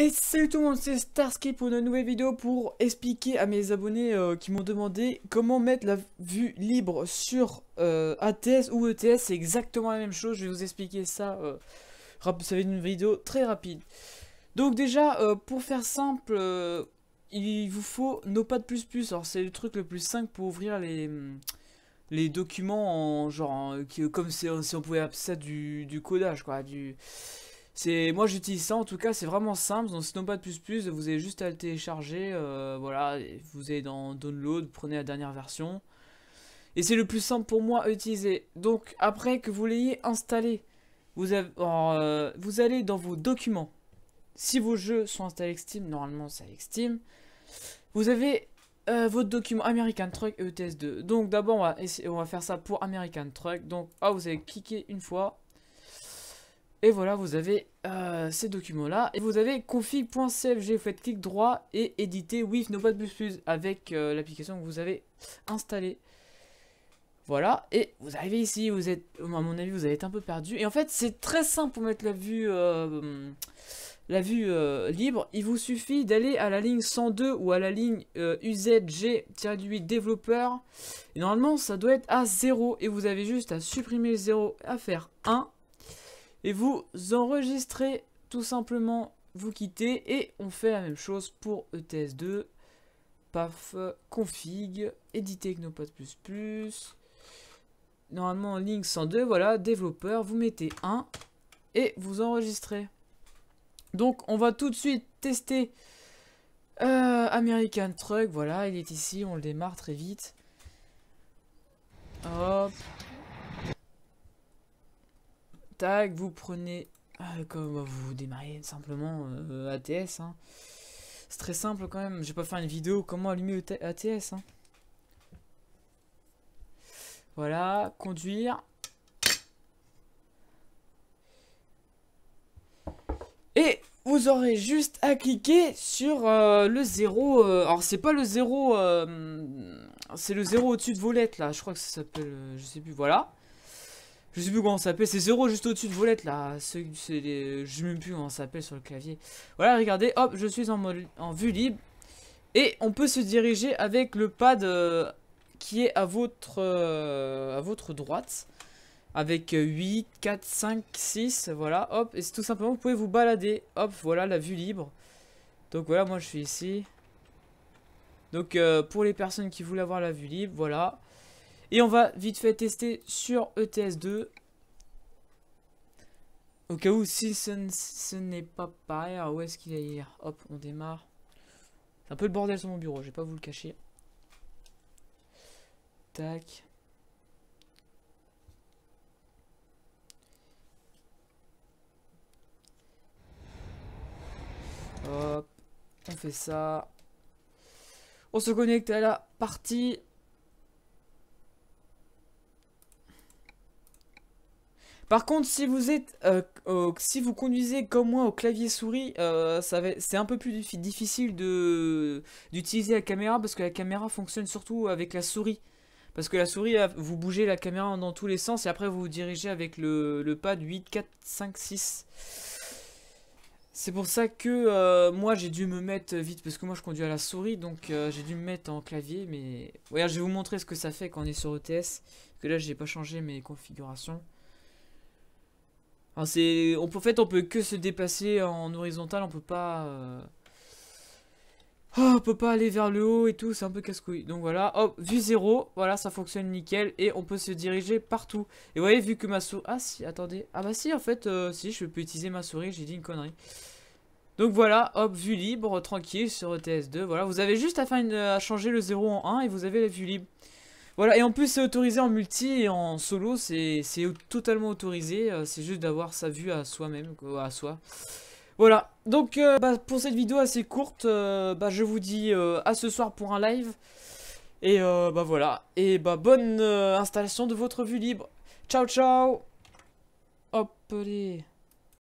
Et salut tout le monde, c'est Starsky pour une nouvelle vidéo pour expliquer à mes abonnés euh, qui m'ont demandé comment mettre la vue libre sur euh, ATS ou ETS, c'est exactement la même chose, je vais vous expliquer ça, euh, ça va être une vidéo très rapide. Donc déjà, pour faire simple, il vous faut plus alors c'est le truc le plus simple pour ouvrir les, les documents genre, comme si on, pouvait appeler ça du, du codage quoi, du... C'est moi j'utilise ça en tout cas, c'est vraiment simple. pas plus plus, vous avez juste à le télécharger, euh, voilà, vous allez dans download, prenez la dernière version. Et c'est le plus simple pour moi à utiliser. Donc après que vous l'ayez installé, vous, avez, euh, vous allez dans vos documents. Si vos jeux sont installés Steam, normalement c'est avec Steam. Vous avez euh, votre document American Truck ETS2. Donc d'abord on, on, va faire ça pour American Truck. Donc ah, vous allez cliquer une fois. Et voilà, vous avez euh, ces documents-là. Et vous avez config.cfg, vous faites clic droit et éditer with Notepad++ avec euh, l'application que vous avez installée. Voilà, et vous arrivez ici, vous êtes, à mon avis, vous avez été un peu perdu. Et en fait, c'est très simple pour mettre la vue, euh, la vue libre. Il vous suffit d'aller à la ligne 102 ou à la ligne UZG-8 développeur. Et normalement, ça doit être à 0. Et vous avez juste à supprimer le 0, à faire 1 et vous enregistrez tout simplement, vous quittez et on fait la même chose pour ETS2. Paf, config, éditer plus Normalement, ligne 102, voilà, développeur, vous mettez 1 et vous enregistrez. Donc, on va tout de suite tester euh, American Truck. Voilà, il est ici, on le démarre très vite. Hop, vous prenez... Euh, comme bah, vous démarrez simplement euh, ATS. Hein. C'est très simple quand même. Je vais pas faire une vidéo comment allumer ATS. Hein. Voilà, conduire. Et vous aurez juste à cliquer sur euh, le zéro, alors, c'est pas le zéro, c'est le zéro au-dessus de vos lettres, là. Je crois que ça s'appelle. je sais plus. Voilà. Je sais plus comment ça s'appelle, c'est 0 juste au-dessus de lettres là. Je Je sais même plus comment ça s'appelle sur le clavier. Voilà, regardez, hop, je suis en, en vue libre. Et on peut se diriger avec le pad euh, qui est à votre, euh, à votre droite. Avec 8, 4, 5, 6, voilà, hop. Et c'est tout simplement, vous pouvez vous balader. Hop, voilà la vue libre. Donc voilà, moi je suis ici. Donc euh, pour les personnes qui voulaient avoir la vue libre, voilà. Et on va vite fait tester sur ETS2. Au cas où, si ce, n'est pas pareil, où est-ce qu'il est hier Hop, on démarre. C'est un peu le bordel sur mon bureau, je vais pas vous le cacher. Tac. Hop, on fait ça. On se connecte à la partie. Par contre, si vous êtes, euh, si vous conduisez comme moi au clavier souris, euh, c'est un peu plus difficile d'utiliser la caméra parce que la caméra fonctionne surtout avec la souris. Parce que la souris, vous bougez la caméra dans tous les sens et après vous vous dirigez avec le, pad 8, 4, 5, 6. C'est pour ça que euh, moi j'ai dû me mettre vite parce que moi je conduis à la souris donc j'ai dû me mettre en clavier mais... je vais vous montrer ce que ça fait quand on est sur ETS. Parce que là j'ai pas changé mes configurations on peut, en fait, on peut que se déplacer en horizontal, on peut pas... Euh, ah, on peut pas aller vers le haut et tout, c'est un peu casse-couille. Donc voilà, hop, vue zéro, voilà, ça fonctionne nickel. Et on peut se diriger partout. Et vous voyez, vu que ma souris... Ah si, attendez. Ah bah si, en fait, euh, si, je peux utiliser ma souris, j'ai dit une connerie. Donc voilà, hop, vue libre, tranquille sur ETS2. Voilà, vous avez juste à changer le 0 en 1 et vous avez la vue libre. Voilà, et en plus c'est autorisé en multi et en solo, c'est totalement autorisé, euh, c'est juste d'avoir sa vue à soi-même, à soi. Voilà, donc euh, bah, pour cette vidéo assez courte, euh, bah, je vous dis à ce soir pour un live. Et bah voilà, et bah bonne installation de votre vue libre. Ciao ciao Hop allez.